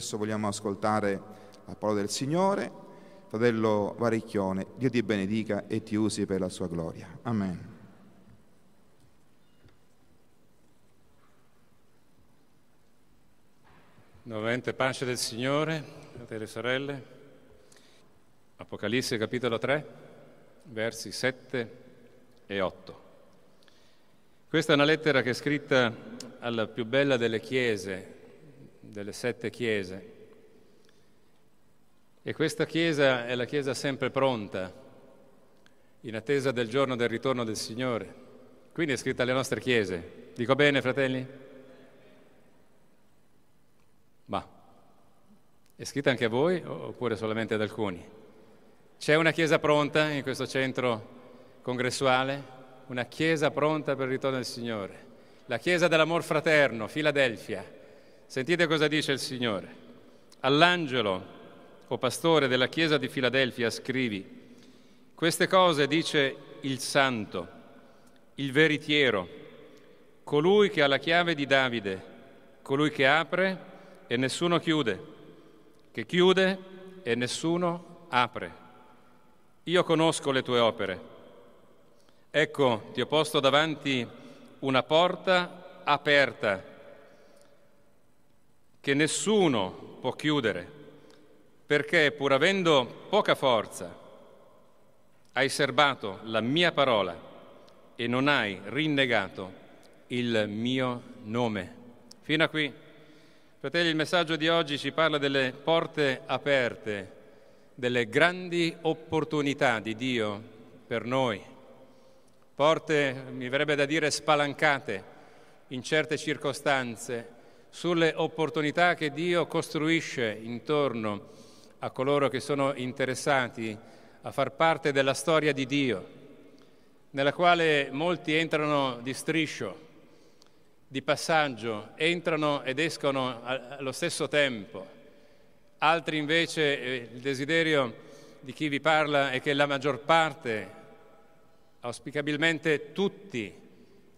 Adesso vogliamo ascoltare la parola del Signore. Fratello Varicchione, Dio ti benedica e ti usi per la sua gloria. Amen. Novente pace del Signore, fratelli e sorelle. Apocalisse capitolo 3, versi 7 e 8. Questa è una lettera che è scritta alla più bella delle chiese delle sette chiese. E questa chiesa è la chiesa sempre pronta, in attesa del giorno del ritorno del Signore. Quindi è scritta alle nostre chiese. Dico bene, fratelli? Ma è scritta anche a voi oppure solamente ad alcuni? C'è una chiesa pronta in questo centro congressuale? Una chiesa pronta per il ritorno del Signore. La chiesa dell'amor fraterno, Filadelfia Sentite cosa dice il Signore. All'angelo o pastore della chiesa di Filadelfia scrivi, queste cose dice il santo, il veritiero, colui che ha la chiave di Davide, colui che apre e nessuno chiude, che chiude e nessuno apre. Io conosco le tue opere. Ecco, ti ho posto davanti una porta aperta che nessuno può chiudere, perché pur avendo poca forza, hai serbato la mia parola e non hai rinnegato il mio nome. Fino a qui, fratelli, il messaggio di oggi ci parla delle porte aperte, delle grandi opportunità di Dio per noi. Porte, mi verrebbe da dire, spalancate in certe circostanze, sulle opportunità che Dio costruisce intorno a coloro che sono interessati a far parte della storia di Dio, nella quale molti entrano di striscio, di passaggio, entrano ed escono allo stesso tempo. Altri invece, eh, il desiderio di chi vi parla è che la maggior parte, auspicabilmente tutti,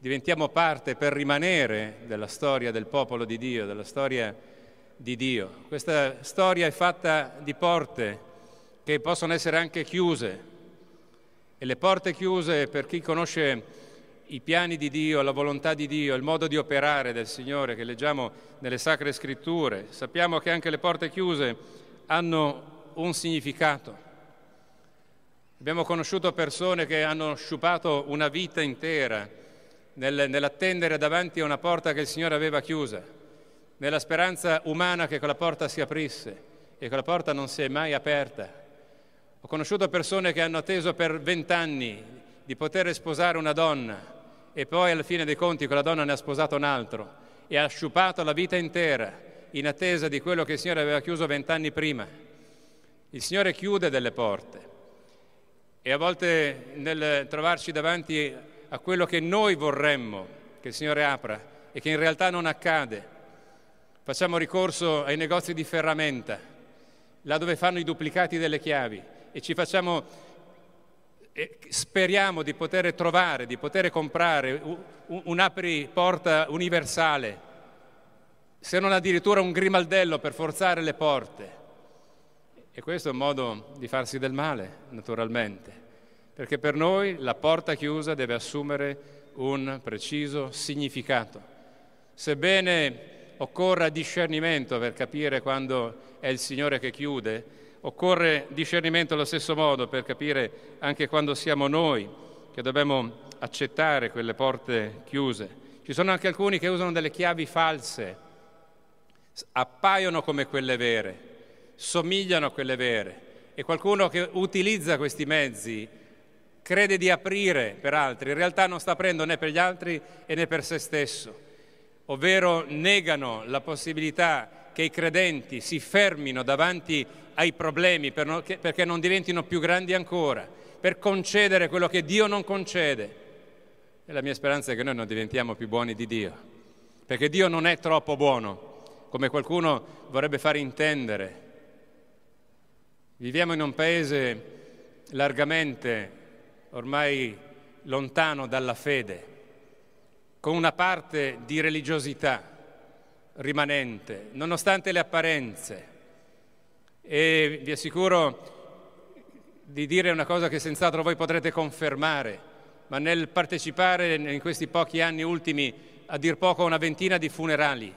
diventiamo parte per rimanere della storia del popolo di Dio, della storia di Dio. Questa storia è fatta di porte che possono essere anche chiuse e le porte chiuse per chi conosce i piani di Dio, la volontà di Dio, il modo di operare del Signore che leggiamo nelle sacre scritture. Sappiamo che anche le porte chiuse hanno un significato. Abbiamo conosciuto persone che hanno sciupato una vita intera nel, nell'attendere davanti a una porta che il Signore aveva chiusa, nella speranza umana che quella porta si aprisse e quella porta non si è mai aperta. Ho conosciuto persone che hanno atteso per vent'anni di poter sposare una donna e poi alla fine dei conti quella donna ne ha sposato un altro e ha sciupato la vita intera in attesa di quello che il Signore aveva chiuso vent'anni prima. Il Signore chiude delle porte e a volte nel trovarci davanti a quello che noi vorremmo che il Signore apra e che in realtà non accade. Facciamo ricorso ai negozi di ferramenta, là dove fanno i duplicati delle chiavi e ci facciamo e speriamo di poter trovare, di poter comprare un apriporta universale, se non addirittura un grimaldello per forzare le porte. E questo è un modo di farsi del male, naturalmente perché per noi la porta chiusa deve assumere un preciso significato. Sebbene occorra discernimento per capire quando è il Signore che chiude, occorre discernimento allo stesso modo per capire anche quando siamo noi che dobbiamo accettare quelle porte chiuse. Ci sono anche alcuni che usano delle chiavi false, appaiono come quelle vere, somigliano a quelle vere e qualcuno che utilizza questi mezzi crede di aprire per altri, in realtà non sta aprendo né per gli altri né per se stesso, ovvero negano la possibilità che i credenti si fermino davanti ai problemi perché non diventino più grandi ancora, per concedere quello che Dio non concede. E la mia speranza è che noi non diventiamo più buoni di Dio, perché Dio non è troppo buono, come qualcuno vorrebbe far intendere. Viviamo in un paese largamente ormai lontano dalla fede, con una parte di religiosità rimanente, nonostante le apparenze. E vi assicuro di dire una cosa che senz'altro voi potrete confermare, ma nel partecipare in questi pochi anni ultimi a dir poco a una ventina di funerali,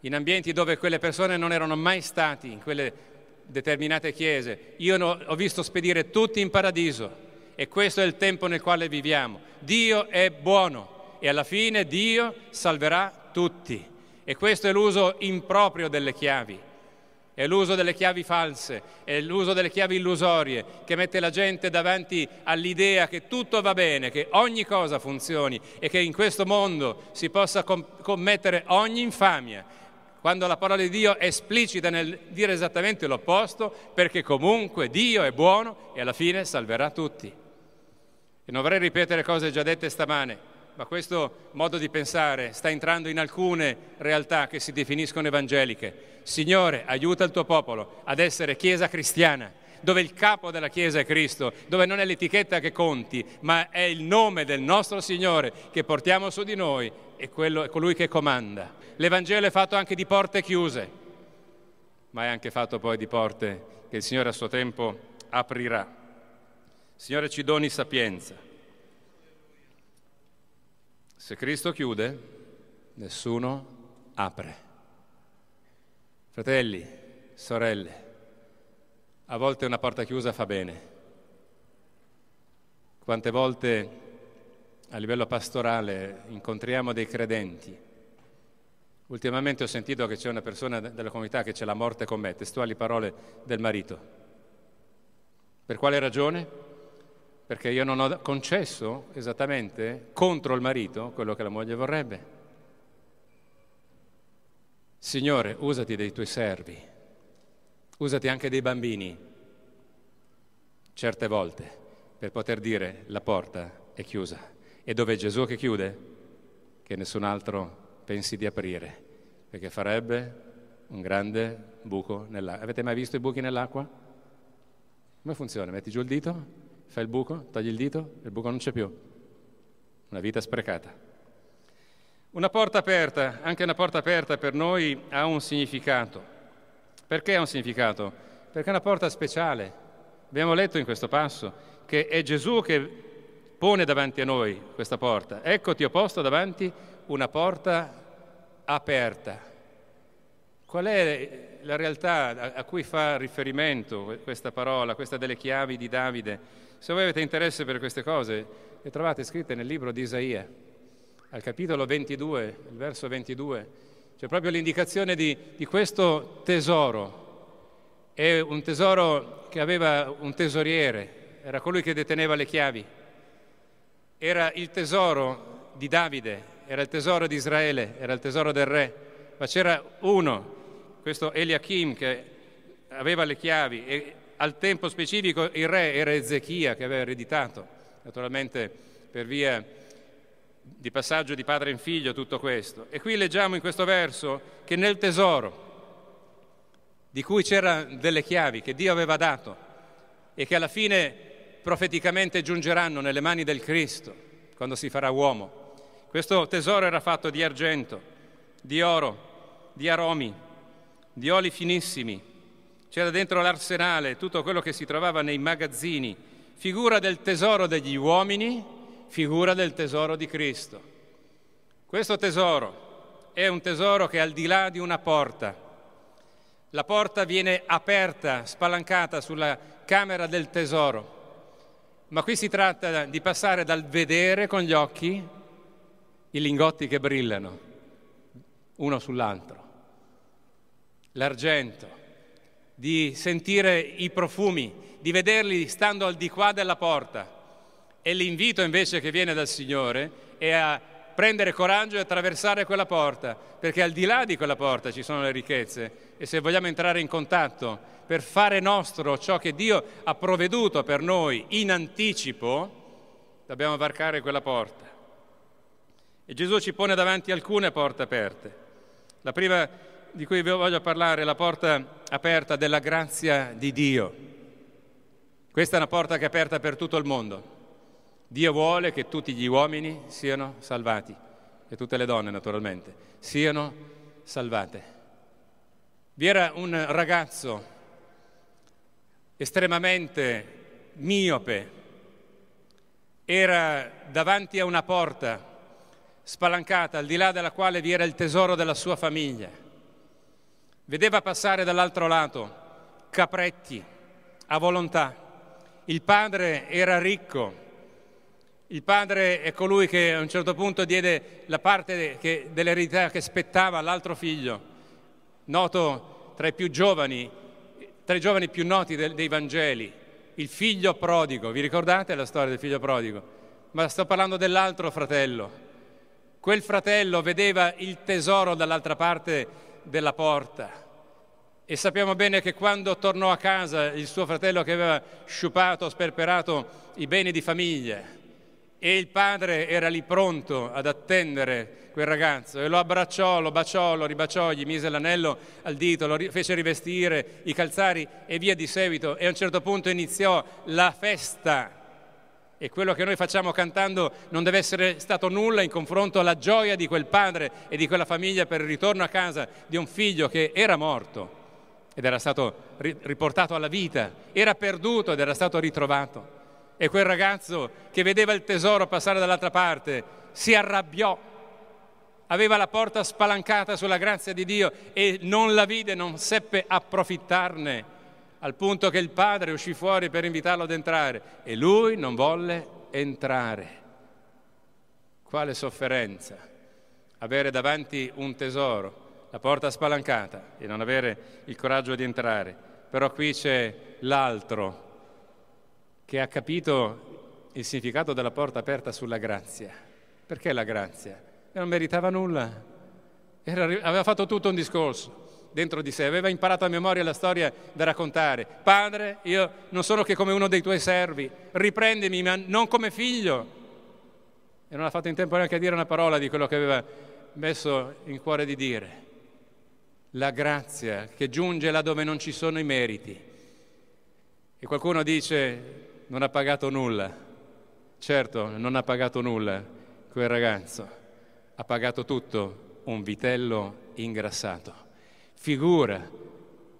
in ambienti dove quelle persone non erano mai stati, in quelle determinate chiese, io ho visto spedire tutti in paradiso e questo è il tempo nel quale viviamo. Dio è buono e alla fine Dio salverà tutti. E questo è l'uso improprio delle chiavi. È l'uso delle chiavi false, è l'uso delle chiavi illusorie che mette la gente davanti all'idea che tutto va bene, che ogni cosa funzioni e che in questo mondo si possa com- commettere ogni infamia, quando la parola di Dio è esplicita nel dire esattamente l'opposto, perché comunque Dio è buono e alla fine salverà tutti. E non vorrei ripetere cose già dette stamane, ma questo modo di pensare sta entrando in alcune realtà che si definiscono evangeliche. Signore, aiuta il tuo popolo ad essere Chiesa cristiana, dove il capo della Chiesa è Cristo, dove non è l'etichetta che conti, ma è il nome del nostro Signore che portiamo su di noi e quello è colui che comanda. L'Evangelo è fatto anche di porte chiuse, ma è anche fatto poi di porte che il Signore a suo tempo aprirà. Signore ci doni sapienza. Se Cristo chiude, nessuno apre. Fratelli, sorelle, a volte una porta chiusa fa bene. Quante volte a livello pastorale incontriamo dei credenti. Ultimamente ho sentito che c'è una persona della comunità che c'è la morte con me, testuali parole del marito. Per quale ragione? perché io non ho concesso esattamente contro il marito quello che la moglie vorrebbe. Signore, usati dei tuoi servi, usati anche dei bambini, certe volte, per poter dire la porta è chiusa. E dove è Gesù che chiude? Che nessun altro pensi di aprire, perché farebbe un grande buco nell'acqua. Avete mai visto i buchi nell'acqua? Come funziona? Metti giù il dito Fai il buco, togli il dito, il buco non c'è più. Una vita sprecata. Una porta aperta, anche una porta aperta per noi ha un significato. Perché ha un significato? Perché è una porta speciale. Abbiamo letto in questo passo che è Gesù che pone davanti a noi questa porta. Ecco ti ho posto davanti una porta aperta. Qual è la realtà a cui fa riferimento questa parola, questa delle chiavi di Davide, se voi avete interesse per queste cose, le trovate scritte nel libro di Isaia, al capitolo 22, il verso 22, c'è proprio l'indicazione di, di questo tesoro. È un tesoro che aveva un tesoriere, era colui che deteneva le chiavi. Era il tesoro di Davide, era il tesoro di Israele, era il tesoro del re, ma c'era uno questo Eliachim che aveva le chiavi e al tempo specifico il re era Ezechia che aveva ereditato, naturalmente per via di passaggio di padre in figlio tutto questo. E qui leggiamo in questo verso che nel tesoro di cui c'erano delle chiavi che Dio aveva dato e che alla fine profeticamente giungeranno nelle mani del Cristo quando si farà uomo. Questo tesoro era fatto di argento, di oro, di aromi, di oli finissimi, c'era dentro l'arsenale tutto quello che si trovava nei magazzini, figura del tesoro degli uomini, figura del tesoro di Cristo. Questo tesoro è un tesoro che è al di là di una porta. La porta viene aperta, spalancata sulla camera del tesoro. Ma qui si tratta di passare dal vedere con gli occhi i lingotti che brillano uno sull'altro l'argento, di sentire i profumi, di vederli stando al di qua della porta. E l'invito invece che viene dal Signore è a prendere coraggio e attraversare quella porta, perché al di là di quella porta ci sono le ricchezze e se vogliamo entrare in contatto per fare nostro ciò che Dio ha provveduto per noi in anticipo, dobbiamo varcare quella porta. E Gesù ci pone davanti alcune porte aperte. La prima di cui vi voglio parlare è la porta aperta della grazia di Dio. Questa è una porta che è aperta per tutto il mondo. Dio vuole che tutti gli uomini siano salvati e tutte le donne naturalmente siano salvate. Vi era un ragazzo estremamente miope, era davanti a una porta spalancata al di là della quale vi era il tesoro della sua famiglia Vedeva passare dall'altro lato capretti a volontà. Il padre era ricco. Il padre è colui che a un certo punto diede la parte che, dell'eredità che spettava all'altro figlio, noto tra i più giovani, tra i giovani più noti del, dei Vangeli, il figlio prodigo. Vi ricordate la storia del figlio prodigo? Ma sto parlando dell'altro fratello. Quel fratello vedeva il tesoro dall'altra parte della porta. E sappiamo bene che quando tornò a casa il suo fratello che aveva sciupato, sperperato i beni di famiglia e il padre era lì pronto ad attendere quel ragazzo e lo abbracciò, lo baciò, lo ribaciò, gli mise l'anello al dito, lo fece rivestire i calzari e via di seguito e a un certo punto iniziò la festa e quello che noi facciamo cantando non deve essere stato nulla in confronto alla gioia di quel padre e di quella famiglia per il ritorno a casa di un figlio che era morto ed era stato riportato alla vita, era perduto ed era stato ritrovato. E quel ragazzo che vedeva il tesoro passare dall'altra parte si arrabbiò, aveva la porta spalancata sulla grazia di Dio e non la vide, non seppe approfittarne al punto che il padre uscì fuori per invitarlo ad entrare e lui non volle entrare. Quale sofferenza avere davanti un tesoro, la porta spalancata e non avere il coraggio di entrare. Però qui c'è l'altro che ha capito il significato della porta aperta sulla grazia. Perché la grazia? Non meritava nulla, Era, aveva fatto tutto un discorso dentro di sé, aveva imparato a memoria la storia da raccontare. Padre, io non sono che come uno dei tuoi servi, riprendimi, ma non come figlio. E non ha fatto in tempo neanche a dire una parola di quello che aveva messo in cuore di dire. La grazia che giunge là dove non ci sono i meriti. E qualcuno dice, non ha pagato nulla. Certo, non ha pagato nulla quel ragazzo. Ha pagato tutto, un vitello ingrassato figura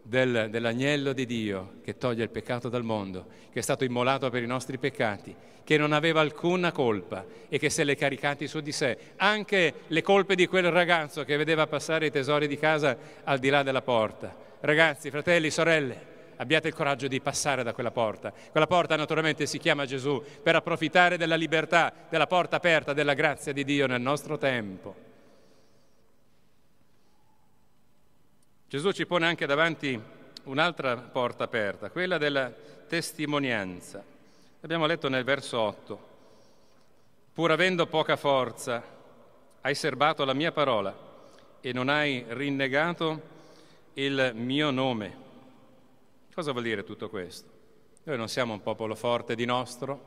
del, dell'agnello di Dio che toglie il peccato dal mondo, che è stato immolato per i nostri peccati, che non aveva alcuna colpa e che se l'è caricati su di sé, anche le colpe di quel ragazzo che vedeva passare i tesori di casa al di là della porta. Ragazzi, fratelli, sorelle, abbiate il coraggio di passare da quella porta. Quella porta naturalmente si chiama Gesù per approfittare della libertà, della porta aperta, della grazia di Dio nel nostro tempo. Gesù ci pone anche davanti un'altra porta aperta, quella della testimonianza. L'abbiamo letto nel verso 8, pur avendo poca forza, hai serbato la mia parola e non hai rinnegato il mio nome. Cosa vuol dire tutto questo? Noi non siamo un popolo forte di nostro,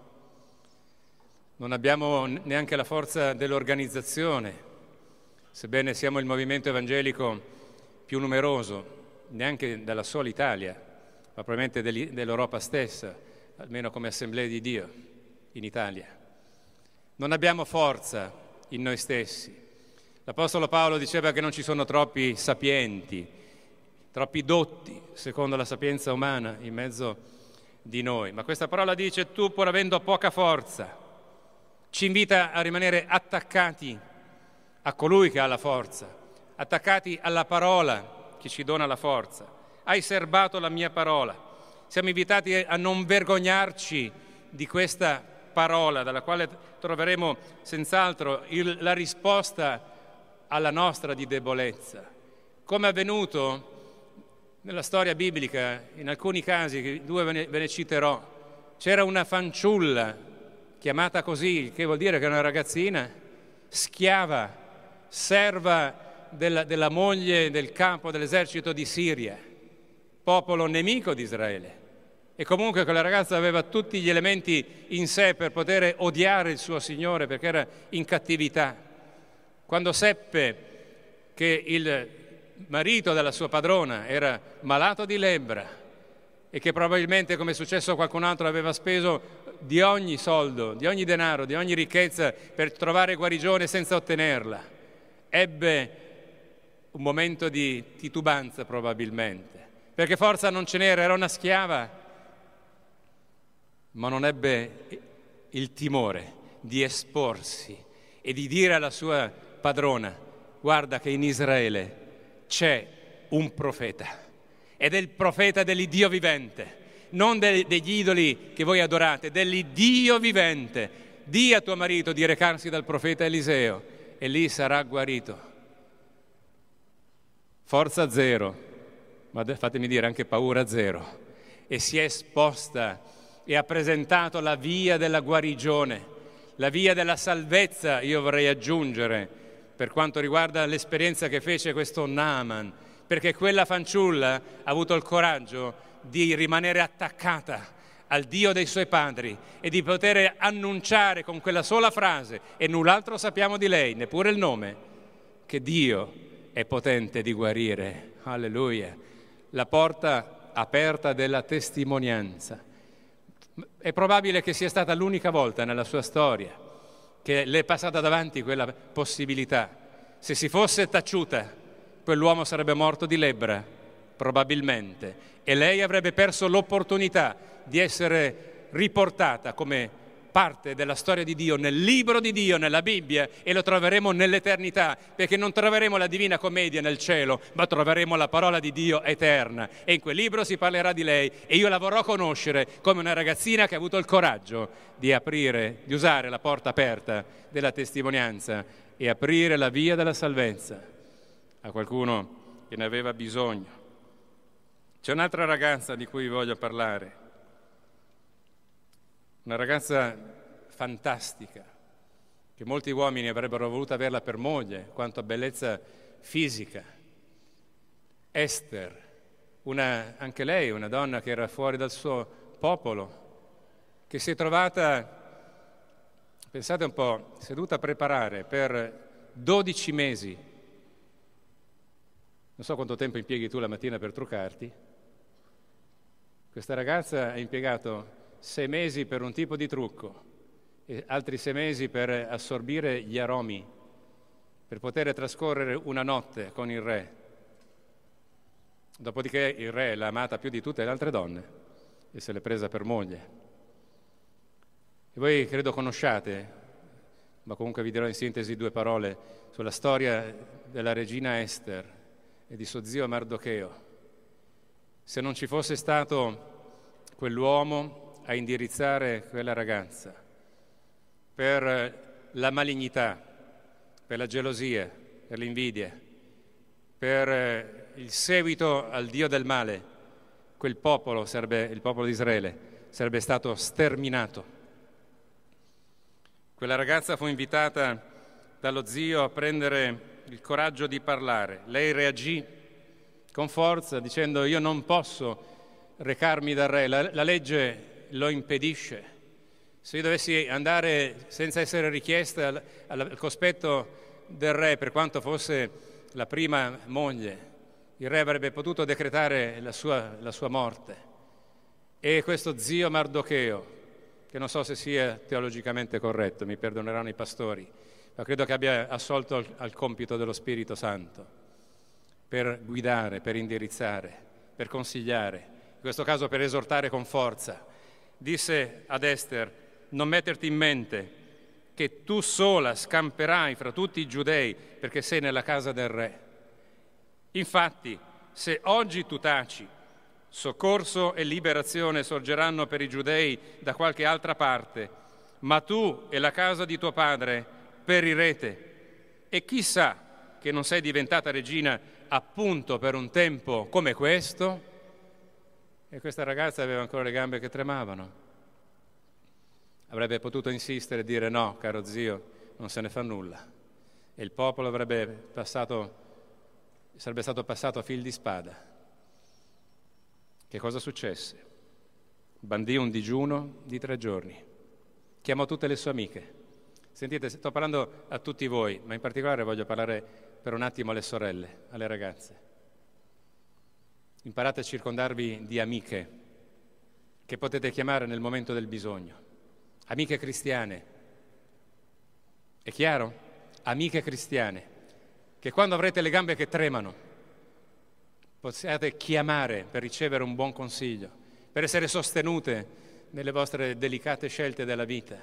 non abbiamo neanche la forza dell'organizzazione, sebbene siamo il movimento evangelico più numeroso, neanche dalla sola Italia, ma probabilmente dell'Europa stessa, almeno come Assemblea di Dio in Italia. Non abbiamo forza in noi stessi. L'Apostolo Paolo diceva che non ci sono troppi sapienti, troppi dotti, secondo la sapienza umana, in mezzo di noi. Ma questa parola dice, tu pur avendo poca forza, ci invita a rimanere attaccati a colui che ha la forza, attaccati alla parola che ci dona la forza. Hai serbato la mia parola. Siamo invitati a non vergognarci di questa parola, dalla quale troveremo senz'altro il, la risposta alla nostra di debolezza. Come è avvenuto nella storia biblica, in alcuni casi, due ve ne, ve ne citerò, c'era una fanciulla chiamata così, che vuol dire che era una ragazzina, schiava, serva della, della moglie del capo dell'esercito di Siria, popolo nemico di Israele. E comunque quella ragazza aveva tutti gli elementi in sé per poter odiare il suo Signore perché era in cattività. Quando seppe che il marito della sua padrona era malato di lebbra e che probabilmente, come è successo a qualcun altro, aveva speso di ogni soldo, di ogni denaro, di ogni ricchezza per trovare guarigione senza ottenerla, ebbe un momento di titubanza probabilmente, perché forza non ce n'era, era una schiava, ma non ebbe il timore di esporsi e di dire alla sua padrona, guarda che in Israele c'è un profeta ed è il profeta dell'Iddio vivente, non de- degli idoli che voi adorate, dell'Iddio vivente. Dì a tuo marito di recarsi dal profeta Eliseo e lì sarà guarito forza zero, ma fatemi dire anche paura zero, e si è esposta e ha presentato la via della guarigione, la via della salvezza, io vorrei aggiungere, per quanto riguarda l'esperienza che fece questo Naaman, perché quella fanciulla ha avuto il coraggio di rimanere attaccata al Dio dei suoi padri e di poter annunciare con quella sola frase, e null'altro sappiamo di lei, neppure il nome, che Dio è potente di guarire. Alleluia. La porta aperta della testimonianza. È probabile che sia stata l'unica volta nella sua storia che le è passata davanti quella possibilità. Se si fosse taciuta, quell'uomo sarebbe morto di lebbra, probabilmente, e lei avrebbe perso l'opportunità di essere riportata come parte della storia di Dio, nel libro di Dio, nella Bibbia e lo troveremo nell'eternità, perché non troveremo la divina commedia nel cielo, ma troveremo la parola di Dio eterna e in quel libro si parlerà di lei e io la vorrò conoscere come una ragazzina che ha avuto il coraggio di aprire, di usare la porta aperta della testimonianza e aprire la via della salvezza a qualcuno che ne aveva bisogno. C'è un'altra ragazza di cui voglio parlare, una ragazza fantastica, che molti uomini avrebbero voluto averla per moglie, quanto a bellezza fisica. Esther, una, anche lei, una donna che era fuori dal suo popolo, che si è trovata, pensate un po', seduta a preparare per 12 mesi. Non so quanto tempo impieghi tu la mattina per truccarti. Questa ragazza ha impiegato sei mesi per un tipo di trucco, e altri sei mesi per assorbire gli aromi, per poter trascorrere una notte con il re. Dopodiché il re l'ha amata più di tutte le altre donne e se l'è presa per moglie. E voi credo conosciate, ma comunque vi dirò in sintesi due parole sulla storia della regina Esther e di suo zio Mardocheo. Se non ci fosse stato quell'uomo a indirizzare quella ragazza, per eh, la malignità, per la gelosia, per l'invidia, per eh, il seguito al Dio del male, quel popolo, sarebbe, il popolo di Israele, sarebbe stato sterminato. Quella ragazza fu invitata dallo zio a prendere il coraggio di parlare. Lei reagì con forza dicendo io non posso recarmi dal re, la, la legge lo impedisce. Se io dovessi andare senza essere richiesta al, al cospetto del re, per quanto fosse la prima moglie, il re avrebbe potuto decretare la sua, la sua morte. E questo zio Mardocheo, che non so se sia teologicamente corretto, mi perdoneranno i pastori, ma credo che abbia assolto al, al, compito dello Spirito Santo per guidare, per indirizzare, per consigliare, in questo caso per esortare con forza. Disse ad Esther, non metterti in mente che tu sola scamperai fra tutti i giudei perché sei nella casa del re. Infatti, se oggi tu taci, soccorso e liberazione sorgeranno per i giudei da qualche altra parte, ma tu e la casa di tuo padre perirete. E chissà che non sei diventata regina appunto per un tempo come questo? E questa ragazza aveva ancora le gambe che tremavano. Avrebbe potuto insistere e dire no, caro zio, non se ne fa nulla. E il popolo avrebbe passato, sarebbe stato passato a fil di spada. Che cosa successe? Bandì un digiuno di tre giorni. Chiamò tutte le sue amiche. Sentite, sto parlando a tutti voi, ma in particolare voglio parlare per un attimo alle sorelle, alle ragazze. Imparate a circondarvi di amiche che potete chiamare nel momento del bisogno. Amiche cristiane, è chiaro? Amiche cristiane, che quando avrete le gambe che tremano, possiate chiamare per ricevere un buon consiglio, per essere sostenute nelle vostre delicate scelte della vita.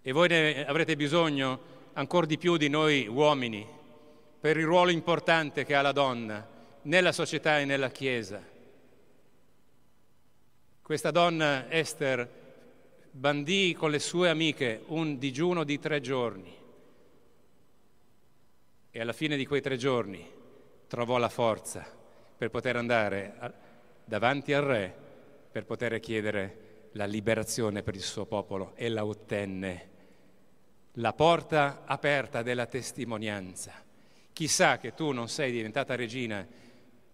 E voi ne avrete bisogno ancora di più di noi uomini, per il ruolo importante che ha la donna nella società e nella Chiesa. Questa donna, Esther, bandì con le sue amiche un digiuno di tre giorni e alla fine di quei tre giorni trovò la forza per poter andare davanti al re per poter chiedere la liberazione per il suo popolo e la ottenne. La porta aperta della testimonianza. Chissà che tu non sei diventata regina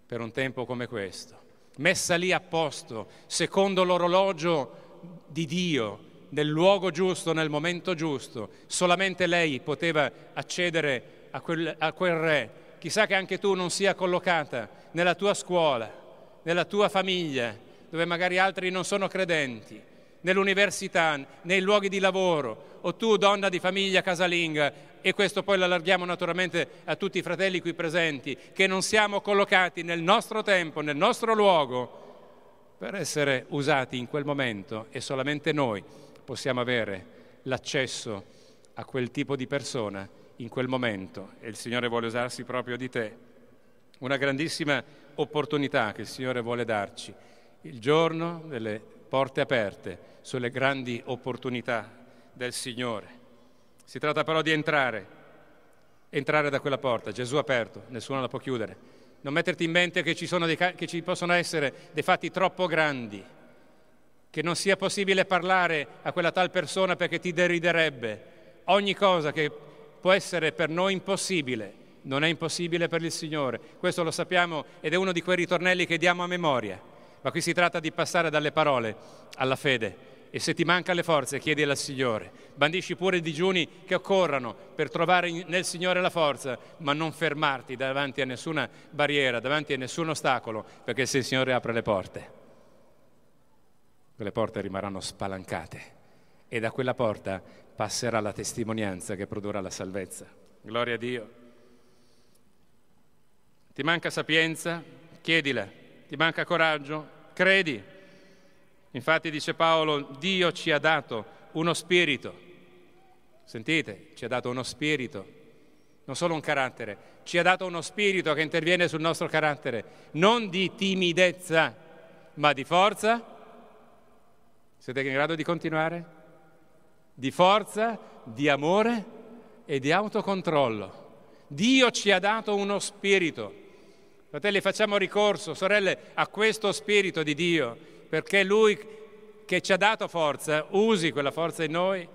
per un tempo come questo, messa lì a posto, secondo l'orologio di Dio nel luogo giusto, nel momento giusto. Solamente lei poteva accedere a quel, a quel re. Chissà che anche tu non sia collocata nella tua scuola, nella tua famiglia, dove magari altri non sono credenti, nell'università, nei luoghi di lavoro, o tu donna di famiglia casalinga, e questo poi lo allarghiamo naturalmente a tutti i fratelli qui presenti, che non siamo collocati nel nostro tempo, nel nostro luogo, per essere usati in quel momento e solamente noi possiamo avere l'accesso a quel tipo di persona in quel momento e il Signore vuole usarsi proprio di te. Una grandissima opportunità che il Signore vuole darci, il giorno delle porte aperte sulle grandi opportunità del Signore. Si tratta però di entrare, entrare da quella porta, Gesù ha aperto, nessuno la può chiudere non metterti in mente che ci, dei, che ci, possono essere dei fatti troppo grandi, che non sia possibile parlare a quella tal persona perché ti deriderebbe. Ogni cosa che può essere per noi impossibile, non è impossibile per il Signore. Questo lo sappiamo ed è uno di quei ritornelli che diamo a memoria. Ma qui si tratta di passare dalle parole alla fede e se ti manca le forze chiedi al Signore. Bandisci pure i digiuni che occorrano per trovare nel Signore la forza, ma non fermarti davanti a nessuna barriera, davanti a nessun ostacolo, perché se il Signore apre le porte, quelle porte rimarranno spalancate e da quella porta passerà la testimonianza che produrrà la salvezza. Gloria a Dio. Ti manca sapienza? Chiedila. Ti manca coraggio? Credi Infatti dice Paolo, Dio ci ha dato uno spirito. Sentite, ci ha dato uno spirito, non solo un carattere, ci ha dato uno spirito che interviene sul nostro carattere, non di timidezza, ma di forza. Siete in grado di continuare? Di forza, di amore e di autocontrollo. Dio ci ha dato uno spirito. Fratelli, facciamo ricorso, sorelle, a questo spirito di Dio perché Lui che ci ha dato forza usi quella forza in noi,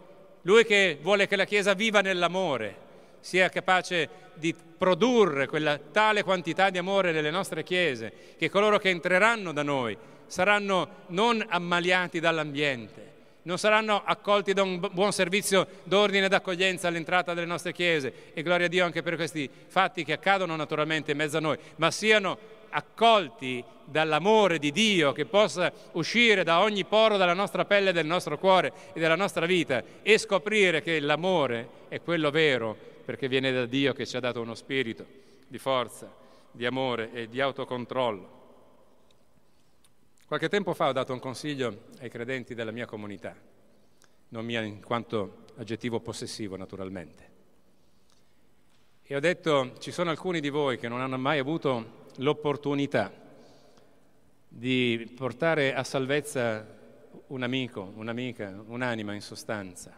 Lui che vuole che la Chiesa viva nell'amore, sia capace di produrre quella tale quantità di amore nelle nostre Chiese, che coloro che entreranno da noi saranno non ammaliati dall'ambiente, non saranno accolti da un buon servizio d'ordine ed accoglienza all'entrata delle nostre chiese e gloria a Dio anche per questi fatti che accadono naturalmente in mezzo a noi, ma siano accolti dall'amore di Dio che possa uscire da ogni poro della nostra pelle, del nostro cuore e della nostra vita e scoprire che l'amore è quello vero perché viene da Dio che ci ha dato uno spirito di forza, di amore e di autocontrollo. Qualche tempo fa ho dato un consiglio ai credenti della mia comunità, non mia in quanto aggettivo possessivo naturalmente. E ho detto, ci sono alcuni di voi che non hanno mai avuto l'opportunità di portare a salvezza un amico, un'amica, un'anima in sostanza.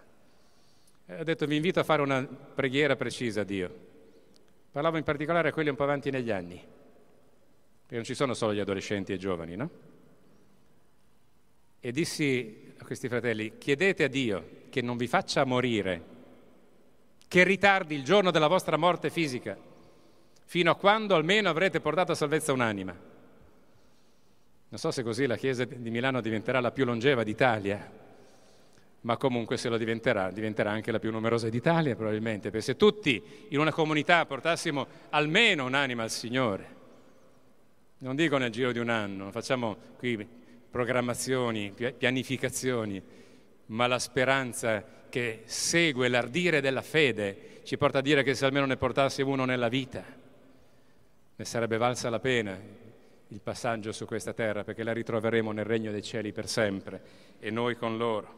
E eh, ho detto vi invito a fare una preghiera precisa a Dio. Parlavo in particolare a quelli un po' avanti negli anni, perché non ci sono solo gli adolescenti e i giovani, no? E dissi a questi fratelli, chiedete a Dio che non vi faccia morire, che ritardi il giorno della vostra morte fisica, fino a quando almeno avrete portato a salvezza un'anima. Non so se così la Chiesa di Milano diventerà la più longeva d'Italia, ma comunque se lo diventerà, diventerà anche la più numerosa d'Italia probabilmente, perché se tutti in una comunità portassimo almeno un'anima al Signore, non dico nel giro di un anno, facciamo qui programmazioni, pianificazioni, ma la speranza che segue l'ardire della fede ci porta a dire che se almeno ne portassimo uno nella vita, ne sarebbe valsa la pena il passaggio su questa terra perché la ritroveremo nel regno dei cieli per sempre e noi con loro.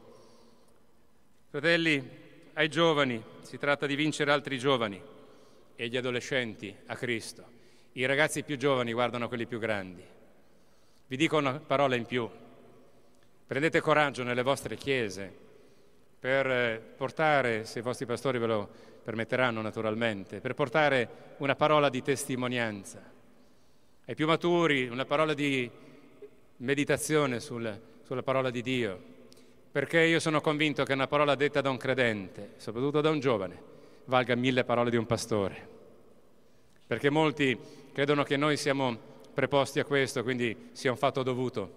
Fratelli, ai giovani si tratta di vincere altri giovani e gli adolescenti a Cristo. I ragazzi più giovani guardano quelli più grandi. Vi dico una parola in più. Prendete coraggio nelle vostre chiese per eh, portare, se i vostri pastori ve lo permetteranno naturalmente, per portare una parola di testimonianza. Ai più maturi, una parola di meditazione sul, sulla parola di Dio, perché io sono convinto che una parola detta da un credente, soprattutto da un giovane, valga mille parole di un pastore. Perché molti credono che noi siamo preposti a questo, quindi sia un fatto dovuto,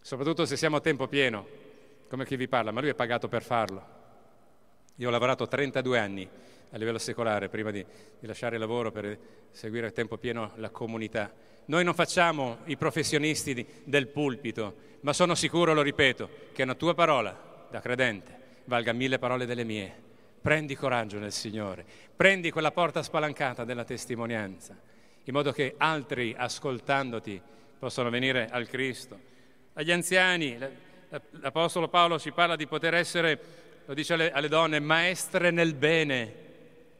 soprattutto se siamo a tempo pieno, come chi vi parla, ma lui è pagato per farlo. Io ho lavorato 32 anni a livello secolare prima di, di, lasciare il lavoro per seguire a tempo pieno la comunità. Noi non facciamo i professionisti di, del pulpito, ma sono sicuro, lo ripeto, che una tua parola da credente valga mille parole delle mie. Prendi coraggio nel Signore, prendi quella porta spalancata della testimonianza, in modo che altri ascoltandoti possano venire al Cristo. Agli anziani, l'Apostolo Paolo ci parla di poter essere lo dice alle, alle donne, maestre nel bene,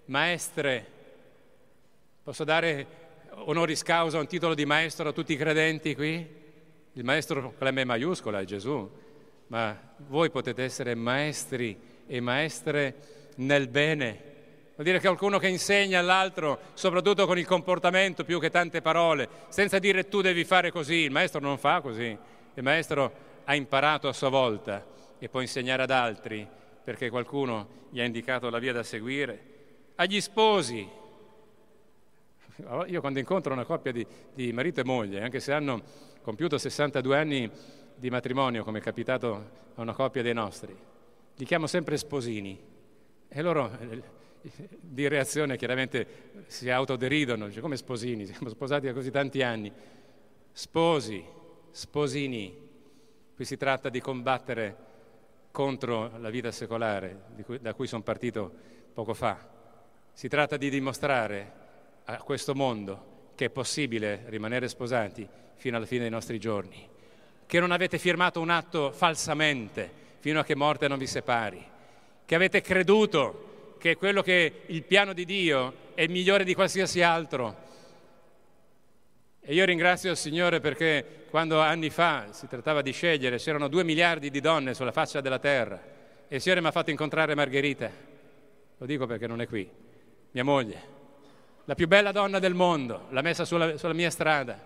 maestre. Posso dare onoris causa un titolo di maestro a tutti i credenti qui? Il maestro con la M maiuscola è Gesù, ma voi potete essere maestri e maestre nel bene. Vuol dire che qualcuno che insegna all'altro, soprattutto con il comportamento più che tante parole, senza dire tu devi fare così, il maestro non fa così, il maestro ha imparato a sua volta e può insegnare ad altri perché qualcuno gli ha indicato la via da seguire, agli sposi. Io quando incontro una coppia di, di marito e moglie, anche se hanno compiuto 62 anni di matrimonio, come è capitato a una coppia dei nostri, li chiamo sempre sposini. E loro eh, di reazione chiaramente si autoderidono, dice, come sposini, siamo sposati da così tanti anni. Sposi, sposini, qui si tratta di combattere contro la vita secolare cui, da cui sono partito poco fa. Si tratta di dimostrare a questo mondo che è possibile rimanere sposati fino alla fine dei nostri giorni, che non avete firmato un atto falsamente fino a che morte non vi separi, che avete creduto che quello che il piano di Dio è migliore di qualsiasi altro e io ringrazio il Signore perché quando anni fa si trattava di scegliere, c'erano due miliardi di donne sulla faccia della terra e il Signore mi ha fatto incontrare Margherita, lo dico perché non è qui, mia moglie, la più bella donna del mondo, l'ha messa sulla, sulla mia strada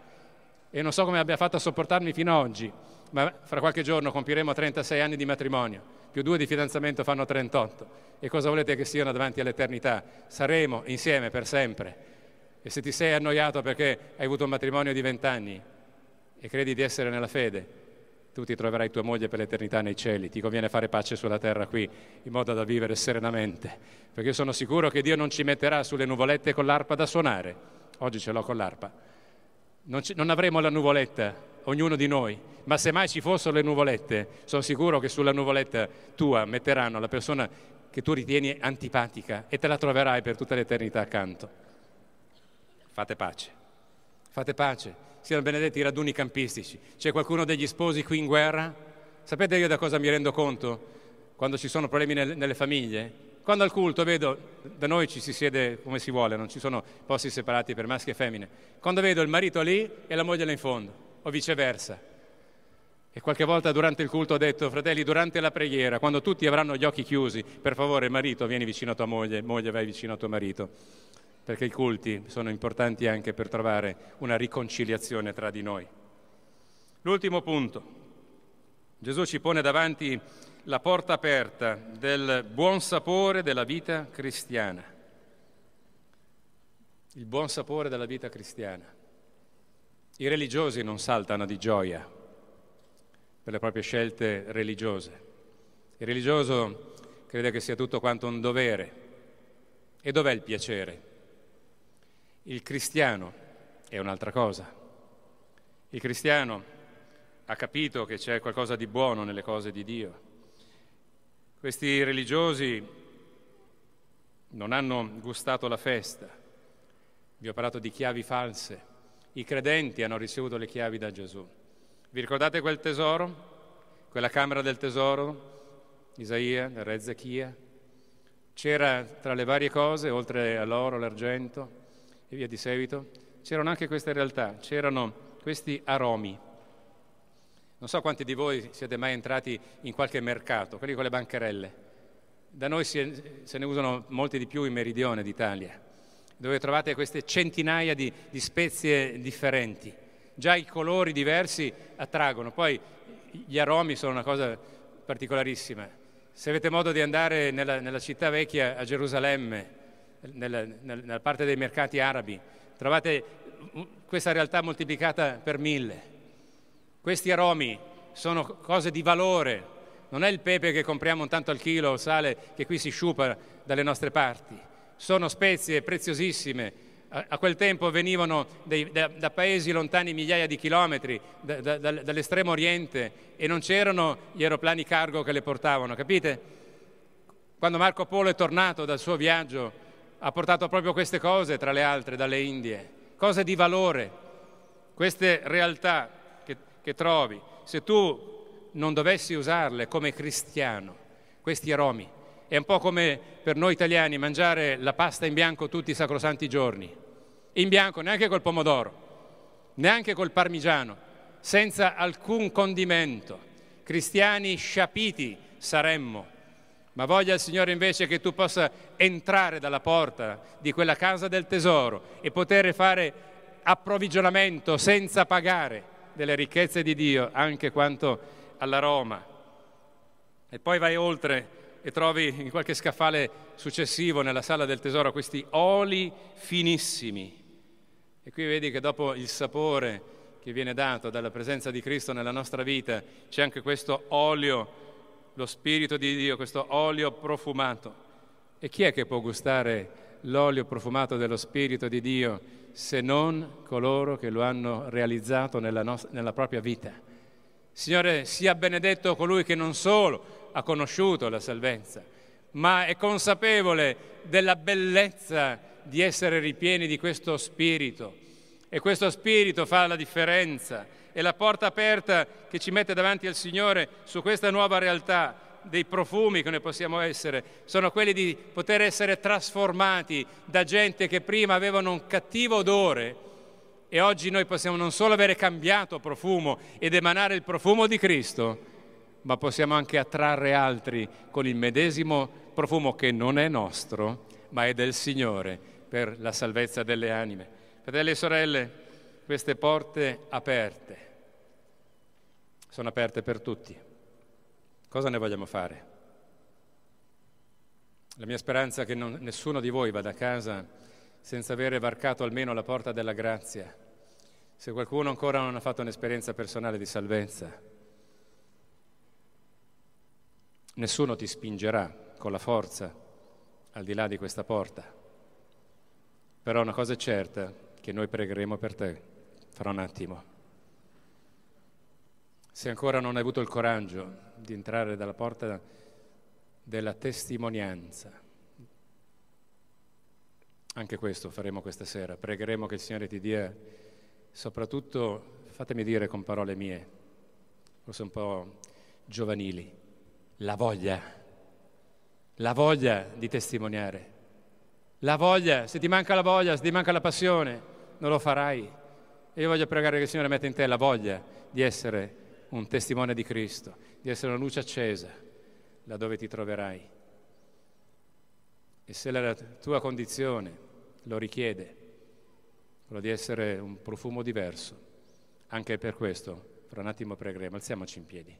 e non so come abbia fatto a sopportarmi fino ad oggi, ma fra qualche giorno compiremo 36 anni di matrimonio, più due di fidanzamento fanno 38 e cosa volete che siano davanti all'eternità? Saremo insieme per sempre e se ti sei annoiato perché hai avuto un matrimonio di vent'anni e credi di essere nella fede, tu ti troverai tua moglie per l'eternità nei cieli, ti conviene fare pace sulla terra qui, in modo da vivere serenamente, perché io sono sicuro che Dio non ci metterà sulle nuvolette con l'arpa da suonare, oggi ce l'ho con l'arpa, non, ci, non avremo la nuvoletta, ognuno di noi, ma se mai ci fossero le nuvolette, sono sicuro che sulla nuvoletta tua metteranno la persona che tu ritieni antipatica e te la troverai per tutta l'eternità accanto. Fate pace, fate pace, siano benedetti i raduni campistici. C'è qualcuno degli sposi qui in guerra? Sapete io da cosa mi rendo conto quando ci sono problemi nel, nelle famiglie? Quando al culto vedo, da noi ci si siede come si vuole, non ci sono posti separati per maschi e femmine, quando vedo il marito lì e la moglie là in fondo, o viceversa. E qualche volta durante il culto ho detto, fratelli, durante la preghiera, quando tutti avranno gli occhi chiusi, per favore marito vieni vicino a tua moglie, moglie vai vicino a tuo marito perché i culti sono importanti anche per trovare una riconciliazione tra di noi. L'ultimo punto. Gesù ci pone davanti la porta aperta del buon sapore della vita cristiana. Il buon sapore della vita cristiana. I religiosi non saltano di gioia per le proprie scelte religiose. Il religioso crede che sia tutto quanto un dovere. E dov'è il piacere? Il cristiano è un'altra cosa. Il cristiano ha capito che c'è qualcosa di buono nelle cose di Dio. Questi religiosi non hanno gustato la festa, vi ho parlato di chiavi false, i credenti hanno ricevuto le chiavi da Gesù. Vi ricordate quel tesoro? Quella camera del tesoro? Isaia, il re Zechia? C'era tra le varie cose, oltre all'oro, l'argento, e via di seguito, c'erano anche queste realtà, c'erano questi aromi. Non so quanti di voi siete mai entrati in qualche mercato, quelli con le bancherelle. Da noi si, se ne usano molti di più in meridione d'Italia, dove trovate queste centinaia di, di spezie differenti. Già i colori diversi attraggono, poi gli aromi sono una cosa particolarissima. Se avete modo di andare nella, nella città vecchia a Gerusalemme, nella, nella parte dei mercati arabi, trovate questa realtà moltiplicata per mille. Questi aromi sono cose di valore, non è il pepe che compriamo un tanto al chilo o sale che qui si sciupa dalle nostre parti, sono spezie preziosissime. A quel tempo venivano dei, da, da, paesi lontani migliaia di chilometri, da, da, dall'estremo oriente, e non c'erano gli aeroplani cargo che le portavano, capite? Quando Marco Polo è tornato dal suo viaggio ha portato proprio queste cose, tra le altre, dalle Indie, cose di valore, queste realtà che, che trovi. Se tu non dovessi usarle come cristiano, questi aromi, è un po' come per noi italiani mangiare la pasta in bianco tutti i sacrosanti giorni, in bianco neanche col pomodoro, neanche col parmigiano, senza alcun condimento. Cristiani sciapiti saremmo ma voglia il Signore invece che tu possa entrare dalla porta di quella casa del tesoro e poter fare approvvigionamento senza pagare delle ricchezze di Dio, anche quanto alla Roma. E poi vai oltre e trovi in qualche scaffale successivo nella sala del tesoro questi oli finissimi. E qui vedi che dopo il sapore che viene dato dalla presenza di Cristo nella nostra vita c'è anche questo olio lo Spirito di Dio, questo olio profumato. E chi è che può gustare l'olio profumato dello Spirito di Dio se non coloro che lo hanno realizzato nella, nostra, nella propria vita? Signore, sia benedetto colui che non solo ha conosciuto la salvezza, ma è consapevole della bellezza di essere ripieni di questo Spirito e questo spirito fa la differenza, è la porta aperta che ci mette davanti al Signore su questa nuova realtà dei profumi che noi possiamo essere, sono quelli di poter essere trasformati da gente che prima avevano un cattivo odore e oggi noi possiamo non solo avere cambiato profumo ed emanare il profumo di Cristo, ma possiamo anche attrarre altri con il medesimo profumo che non è nostro, ma è del Signore per la salvezza delle anime. Fratelli e sorelle, queste porte aperte sono aperte per tutti. Cosa ne vogliamo fare? La mia speranza è che non, nessuno di voi vada a casa senza avere varcato almeno la porta della grazia. Se qualcuno ancora non ha fatto un'esperienza personale di salvezza, nessuno ti spingerà con la forza al di là di questa porta. Però una cosa è certa, che noi pregheremo per te fra un attimo. Se ancora non hai avuto il coraggio di entrare dalla porta della testimonianza, anche questo faremo questa sera. Pregheremo che il Signore ti dia, soprattutto, fatemi dire con parole mie, forse un po' giovanili, la voglia, la voglia di testimoniare, la voglia, se ti manca la voglia, se ti manca la passione, non lo farai. E io voglio pregare che il Signore metta in te la voglia di essere un testimone di Cristo, di essere una luce accesa laddove ti troverai. E se la tua condizione lo richiede, quello di essere un profumo diverso, anche per questo, fra un attimo pregheremo, alziamoci in piedi.